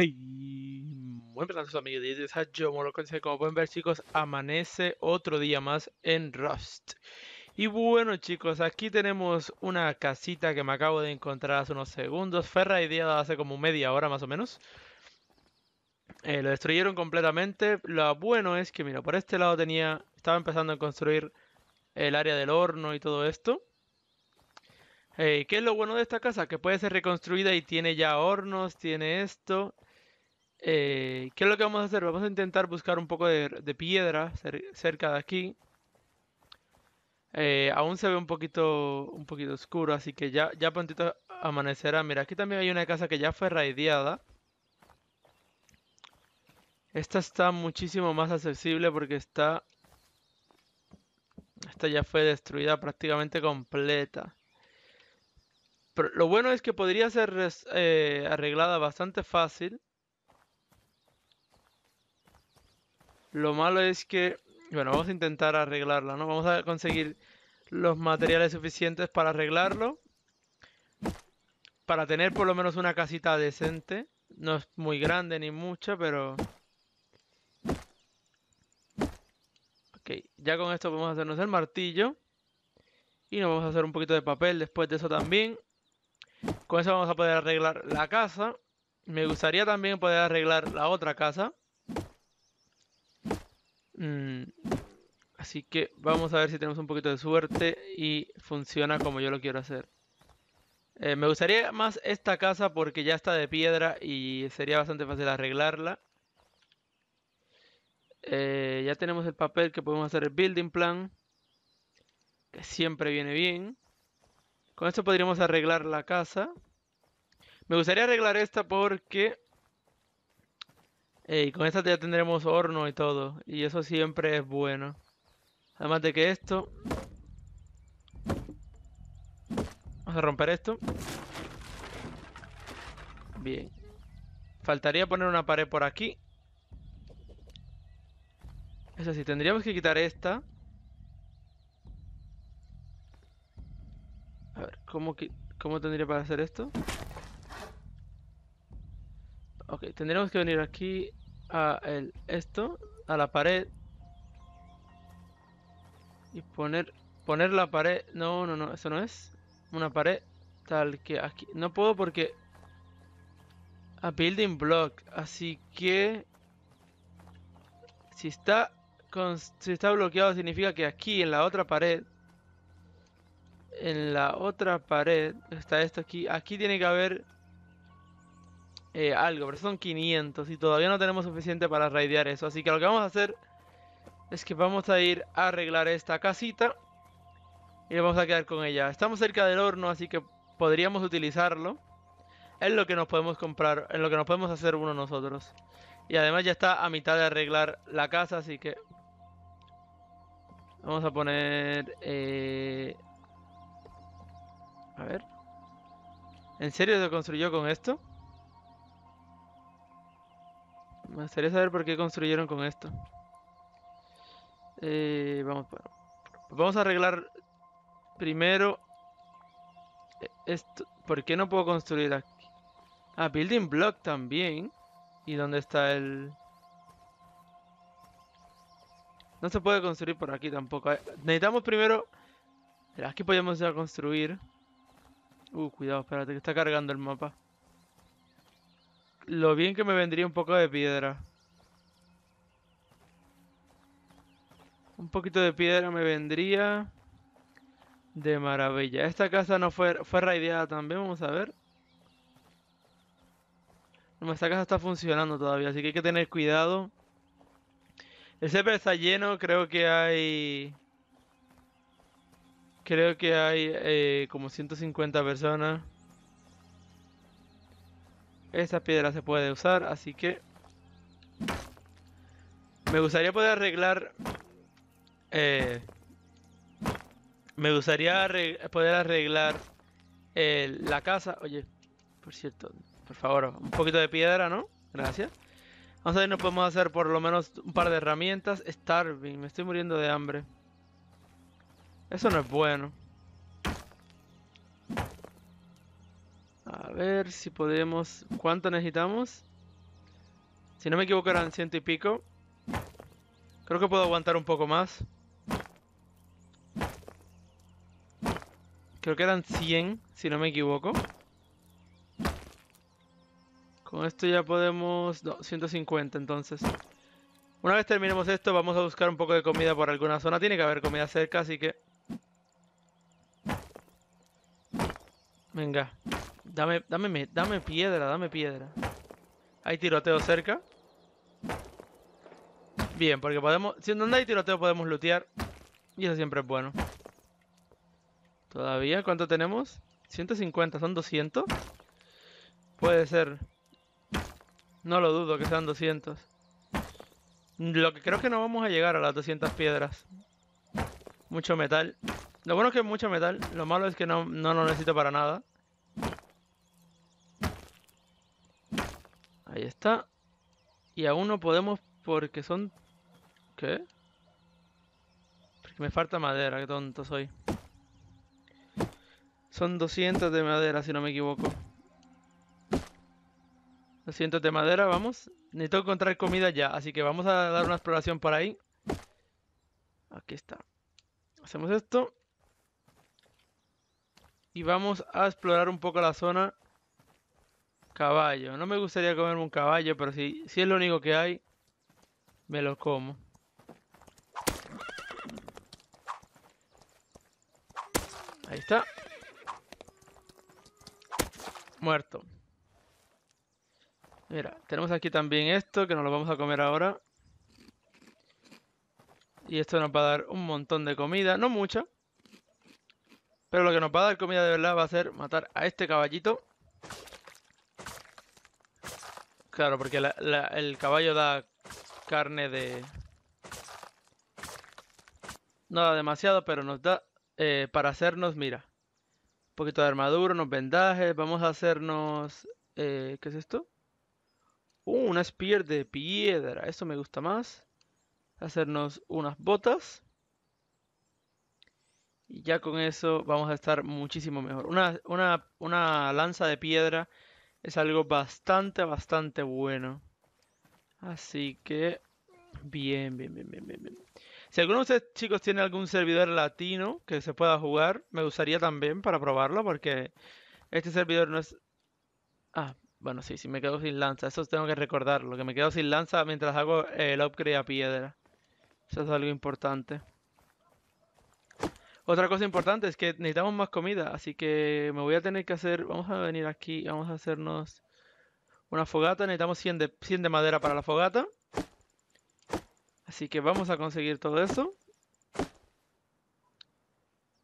Hey, muy buenas amigos de Como pueden ver, chicos, amanece otro día más en Rust. Y bueno, chicos, aquí tenemos una casita que me acabo de encontrar hace unos segundos. y ideada hace como media hora más o menos. Eh, lo destruyeron completamente. Lo bueno es que, mira, por este lado tenía. Estaba empezando a construir el área del horno y todo esto. Eh, ¿Qué es lo bueno de esta casa? Que puede ser reconstruida y tiene ya hornos, tiene esto. Eh, ¿Qué es lo que vamos a hacer? Vamos a intentar buscar un poco de, piedra cerca de aquí. Eh, aún se ve un poquito, un poquito oscuro, así que ya, ya prontito amanecerá. Mira, aquí también hay una casa que ya fue raideada. Esta está muchísimo más accesible porque está... Esta ya fue destruida prácticamente completa. Pero lo bueno es que podría ser eh, arreglada bastante fácil. Lo malo es que, bueno, vamos a intentar arreglarla, ¿no? Vamos a conseguir los materiales suficientes para arreglarlo. Para tener por lo menos una casita decente. No es muy grande ni mucha, pero... Ok, ya con esto podemos hacernos el martillo. Y nos vamos a hacer un poquito de papel después de eso también. Con eso vamos a poder arreglar la casa. Me gustaría también poder arreglar la otra casa. Mm, así que vamos a ver si tenemos un poquito de suerte y funciona como yo lo quiero hacer. Eh, me gustaría más esta casa porque ya está de piedra y sería bastante fácil arreglarla. Eh, ya tenemos el papel que podemos hacer el building plan. Que siempre viene bien. Con esto podríamos arreglar la casa. Me gustaría arreglar esta porque y con esta ya tendremos horno y todo. Y eso siempre es bueno. Además de que esto... Vamos a romper esto. Bien. Faltaría poner una pared por aquí. Eso sí, tendríamos que quitar esta. A ver, ¿cómo, cómo tendría para hacer esto? Ok, tendríamos que venir aquí a el, esto a la pared y poner poner la pared no no no eso no es una pared tal que aquí no puedo porque a building block así que si está con, si está bloqueado significa que aquí en la otra pared en la otra pared está esto aquí aquí tiene que haber eh, algo, pero son 500 y todavía no tenemos suficiente para raidear eso. Así que lo que vamos a hacer es que vamos a ir a arreglar esta casita y vamos a quedar con ella. Estamos cerca del horno, así que podríamos utilizarlo. Es lo que nos podemos comprar, en lo que nos podemos hacer uno nosotros. Y además ya está a mitad de arreglar la casa, así que... Vamos a poner... Eh, a ver. ¿En serio se construyó con esto? Me gustaría saber por qué construyeron con esto. Eh, vamos, vamos a arreglar primero esto. ¿Por qué no puedo construir aquí? Ah, building block también. ¿Y dónde está el...? No se puede construir por aquí tampoco. Eh, necesitamos primero... Aquí podemos ya construir. Uh, cuidado, espérate que está cargando el mapa. Lo bien que me vendría un poco de piedra. Un poquito de piedra me vendría. De maravilla. Esta casa no fue, fue raideada también, vamos a ver. esta casa está funcionando todavía, así que hay que tener cuidado. El CP está lleno, creo que hay... Creo que hay eh, como 150 personas. Esta piedra se puede usar, así que... Me gustaría poder arreglar... Eh, me gustaría poder arreglar eh, la casa. Oye, por cierto, por favor, un poquito de piedra, ¿no? Gracias. Vamos a ver, nos podemos hacer por lo menos un par de herramientas. Starving, me estoy muriendo de hambre. Eso no es bueno. A ver si podemos... ¿Cuánto necesitamos? Si no me equivoco eran ciento y pico. Creo que puedo aguantar un poco más. Creo que eran 100, si no me equivoco. Con esto ya podemos... No, 150 entonces. Una vez terminemos esto, vamos a buscar un poco de comida por alguna zona. Tiene que haber comida cerca, así que... Venga. Dame, dame, dame piedra, dame piedra. Hay tiroteo cerca. Bien, porque podemos... Si no hay tiroteo podemos lootear. Y eso siempre es bueno. Todavía, ¿cuánto tenemos? 150, ¿son 200? Puede ser. No lo dudo que sean 200. Lo que creo es que no vamos a llegar a las 200 piedras. Mucho metal. Lo bueno es que es mucho metal. Lo malo es que no, no lo necesito para nada. Ahí está. Y aún no podemos porque son... ¿Qué? Porque me falta madera, qué tonto soy. Son 200 de madera, si no me equivoco. 200 de madera, vamos. Necesito encontrar comida ya, así que vamos a dar una exploración por ahí. Aquí está. Hacemos esto. Y vamos a explorar un poco la zona Caballo. No me gustaría comerme un caballo, pero si, si es lo único que hay, me lo como. Ahí está. Muerto. Mira, tenemos aquí también esto, que nos lo vamos a comer ahora. Y esto nos va a dar un montón de comida. No mucha. Pero lo que nos va a dar comida de verdad va a ser matar a este caballito. Claro, porque el caballo da carne de... No da demasiado, pero nos da... Eh, para hacernos, mira. Un poquito de armadura, unos vendajes. Vamos a hacernos... Eh, ¿Qué es esto? Uh, una spear de piedra. Eso me gusta más. Hacernos unas botas. Y ya con eso vamos a estar muchísimo mejor. Una, una lanza de piedra es algo bastante, bastante bueno. Así que, bien, bien, bien, bien, bien. Si alguno de ustedes, chicos, tiene algún servidor latino que se pueda jugar, me gustaría también para probarlo, porque este servidor no es... Ah, bueno, sí, sí, me quedo sin lanza. Eso tengo que recordarlo, que me quedo sin lanza mientras hago el upgrade a piedra. Eso es algo importante. Otra cosa importante es que necesitamos más comida, así que me voy a tener que hacer, vamos a venir aquí, vamos a hacernos una fogata, necesitamos 100 de, 100 de madera para la fogata. Así que vamos a conseguir todo eso.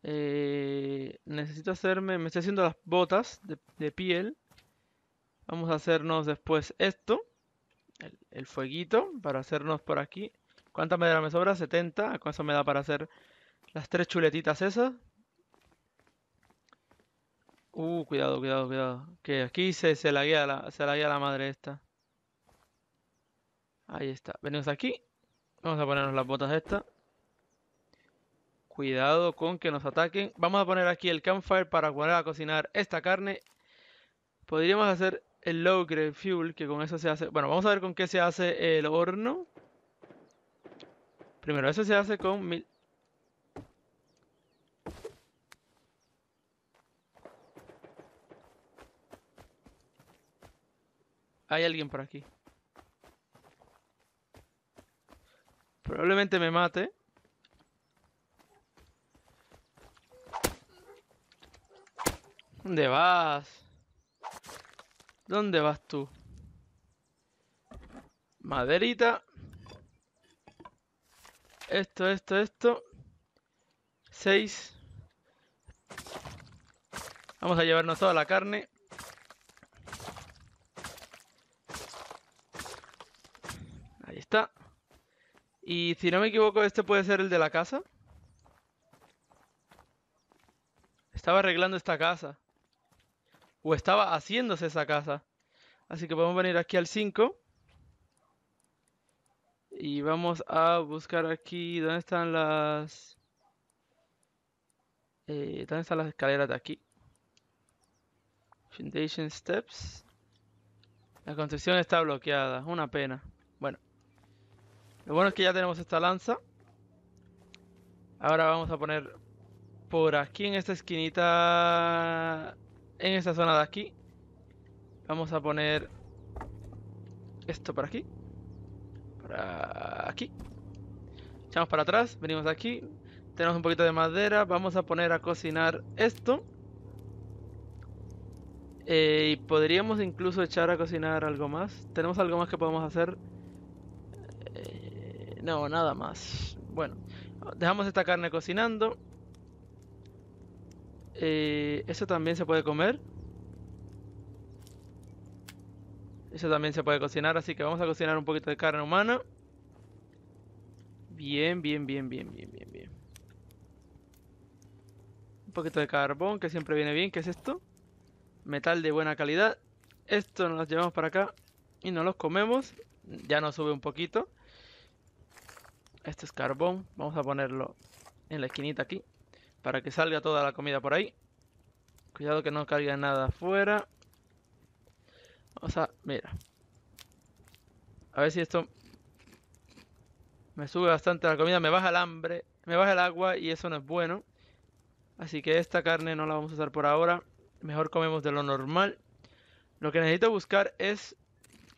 Eh, necesito hacerme, me estoy haciendo las botas de, piel. Vamos a hacernos después esto, el, fueguito, para hacernos por aquí. ¿Cuánta madera me sobra? 70, ¿Cuánto me da para hacer las tres chuletitas esas. Uh, cuidado, cuidado, cuidado. Que aquí se, se la guía la, se la guía la madre esta. Ahí está. Venimos aquí. Vamos a ponernos las botas estas. Cuidado con que nos ataquen. Vamos a poner aquí el campfire para poder a cocinar esta carne. Podríamos hacer el low grade fuel, que con eso se hace... Bueno, vamos a ver con qué se hace el horno. Primero, eso se hace con mil... Hay alguien por aquí. Probablemente me mate. ¿Dónde vas? ¿Dónde vas tú? Maderita. Esto, esto, esto. Seis. Vamos a llevarnos toda la carne. Y si no me equivoco, este puede ser el de la casa. Estaba arreglando esta casa. O estaba haciéndose esa casa. Así que podemos venir aquí al 5. Y vamos a buscar aquí... ¿Dónde están las...? Eh, ¿Dónde están las escaleras de aquí? Foundation Steps. La construcción está bloqueada. Una pena. Lo bueno es que ya tenemos esta lanza. Ahora vamos a poner por aquí en esta esquinita, en esta zona de aquí. Vamos a poner esto por aquí. Para aquí. Echamos para atrás, venimos aquí. Tenemos un poquito de madera, vamos a poner a cocinar esto. Eh, y podríamos incluso echar a cocinar algo más. ¿Tenemos algo más que podemos hacer? no, nada más. Bueno, dejamos esta carne cocinando. Eh, eso también se puede comer. Eso también se puede cocinar, así que vamos a cocinar un poquito de carne humana. Bien, bien, bien, bien, bien, bien, bien. Un poquito de carbón, que siempre viene bien. ¿Qué es esto? Metal de buena calidad. Esto nos lo llevamos para acá y nos los comemos. Ya nos sube un poquito. Este es carbón. Vamos a ponerlo en la esquinita aquí. Para que salga toda la comida por ahí. Cuidado que no caiga nada afuera. Vamos a... Mira. A ver si esto... Me sube bastante la comida. Me baja el hambre. Me baja el agua y eso no es bueno. Así que esta carne no la vamos a usar por ahora. Mejor comemos de lo normal. Lo que necesito buscar es...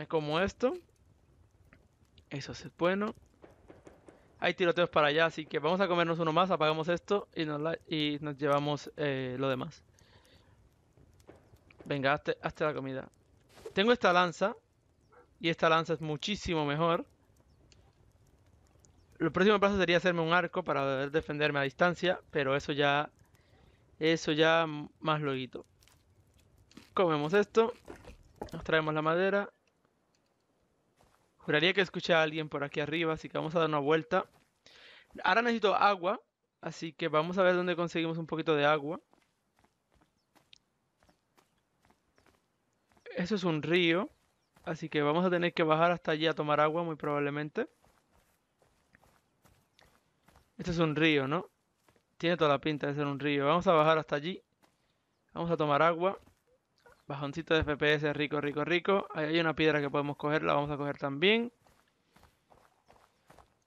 Como esto. Eso es bueno hay tiroteos para allá, así que vamos a comernos uno más, apagamos esto y nos, llevamos eh, lo demás. Venga, hazte, la comida. Tengo esta lanza. Y esta lanza es muchísimo mejor. Lo próximo paso sería hacerme un arco para defenderme a distancia. Pero eso ya... Eso ya más luego. Comemos esto. Nos traemos la madera. Juraría que escuché a alguien por aquí arriba, así que vamos a dar una vuelta. Ahora necesito agua, así que vamos a ver dónde conseguimos un poquito de agua. Eso es un río, así que vamos a tener que bajar hasta allí a tomar agua, muy probablemente. Esto es un río, ¿no? Tiene toda la pinta de ser un río. Vamos a bajar hasta allí. Vamos a tomar agua. Bajoncito de FPS, rico, rico, rico. Ahí hay una piedra que podemos coger, la vamos a coger también.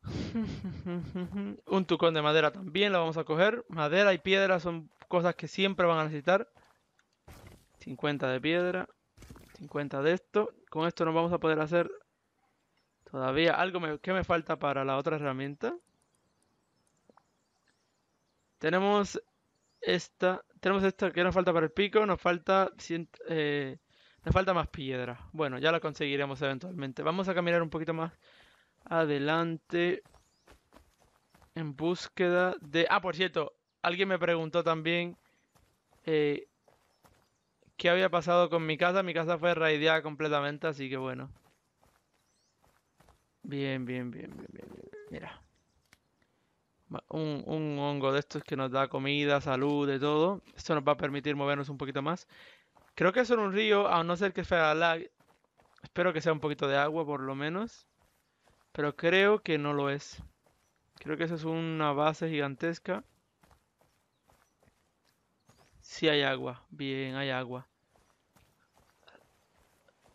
Un tucón de madera también la vamos a coger. Madera y piedra son cosas que siempre van a necesitar. 50 de piedra, 50 de esto. Con esto nos vamos a poder hacer todavía algo que me falta para la otra herramienta. Tenemos esta tenemos esto que nos falta para el pico, nos falta, eh, nos falta más piedra. Bueno, ya la conseguiremos eventualmente. Vamos a caminar un poquito más adelante en búsqueda de... Ah, por cierto, alguien me preguntó también eh, qué había pasado con mi casa. Mi casa fue raideada completamente, así que bueno. bien, bien, bien, bien. bien. Mira un, hongo de estos que nos da comida, salud, de todo. Esto nos va a permitir movernos un poquito más. Creo que es un río, a no ser que sea lag. Espero que sea un poquito de agua, por lo menos. Pero creo que no lo es. Creo que eso es una base gigantesca. Si hay agua. Bien, hay agua.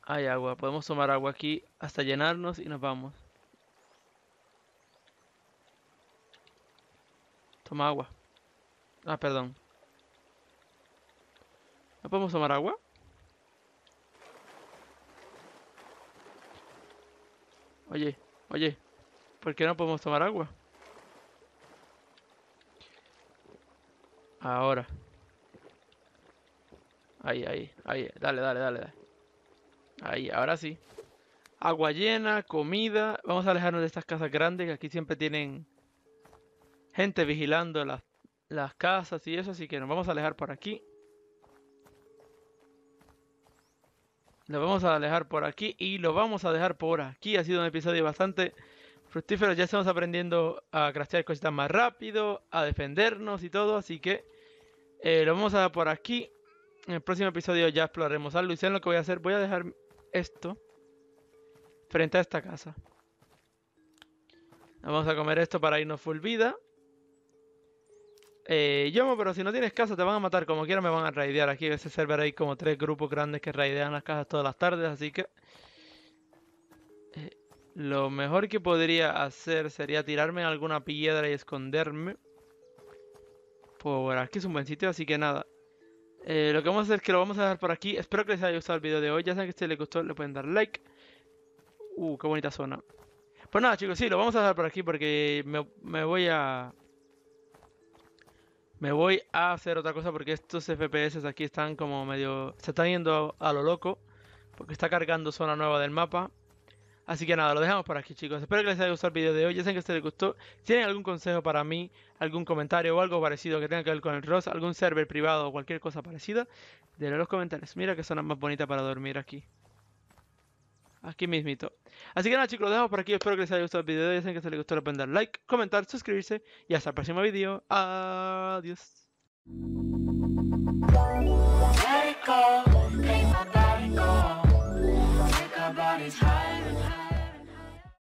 Hay agua. Podemos tomar agua aquí hasta llenarnos y nos vamos. agua. Ah, perdón. ¿No podemos tomar agua? Oye, oye, ¿por qué no podemos tomar agua? Ahora. Ahí, ahí, ahí. Dale, dale, dale, dale. Ahí, ahora sí. Agua llena, comida. Vamos a alejarnos de estas casas grandes que aquí siempre tienen gente vigilando las, casas y eso, así que nos vamos a alejar por aquí. Lo vamos a alejar por aquí y lo vamos a dejar por aquí. Ha sido un episodio bastante fructífero. Ya estamos aprendiendo a craftear cositas más rápido, a defendernos y todo. Así que eh, lo vamos a dejar por aquí. En el próximo episodio ya exploraremos algo. Y lo que voy a hacer. Voy a dejar esto frente a esta casa. Vamos a comer esto para irnos full vida. Eh, amo, pero si no tienes casa te van a matar como quieran me van a raidear. Aquí en ese server hay como tres grupos grandes que raidean las casas todas las tardes, así que... Eh, lo mejor que podría hacer sería tirarme en alguna piedra y esconderme. Por aquí es un buen sitio, así que nada. Eh, lo que vamos a hacer es que lo vamos a dejar por aquí. Espero que les haya gustado el video de hoy. Ya saben que si les gustó le pueden dar like. Uh, qué bonita zona. Pues nada chicos, sí, lo vamos a dejar por aquí porque me voy a... Me voy a hacer otra cosa porque estos FPS aquí están como medio... Se están yendo a, lo loco. Porque está cargando zona nueva del mapa. Así que nada, lo dejamos por aquí chicos. Espero que les haya gustado el video de hoy. Ya sé que ustedes les gustó. Si tienen algún consejo para mí, algún comentario o algo parecido que tenga que ver con el ROS, algún server privado o cualquier cosa parecida, denle los comentarios. Mira que zona más bonita para dormir aquí. Aquí mismito. Así que nada chicos, lo dejo por aquí. Espero que les haya gustado el video. Ya saben que si les gustó le pueden dar like, comentar, suscribirse. Y hasta el próximo video. Adiós.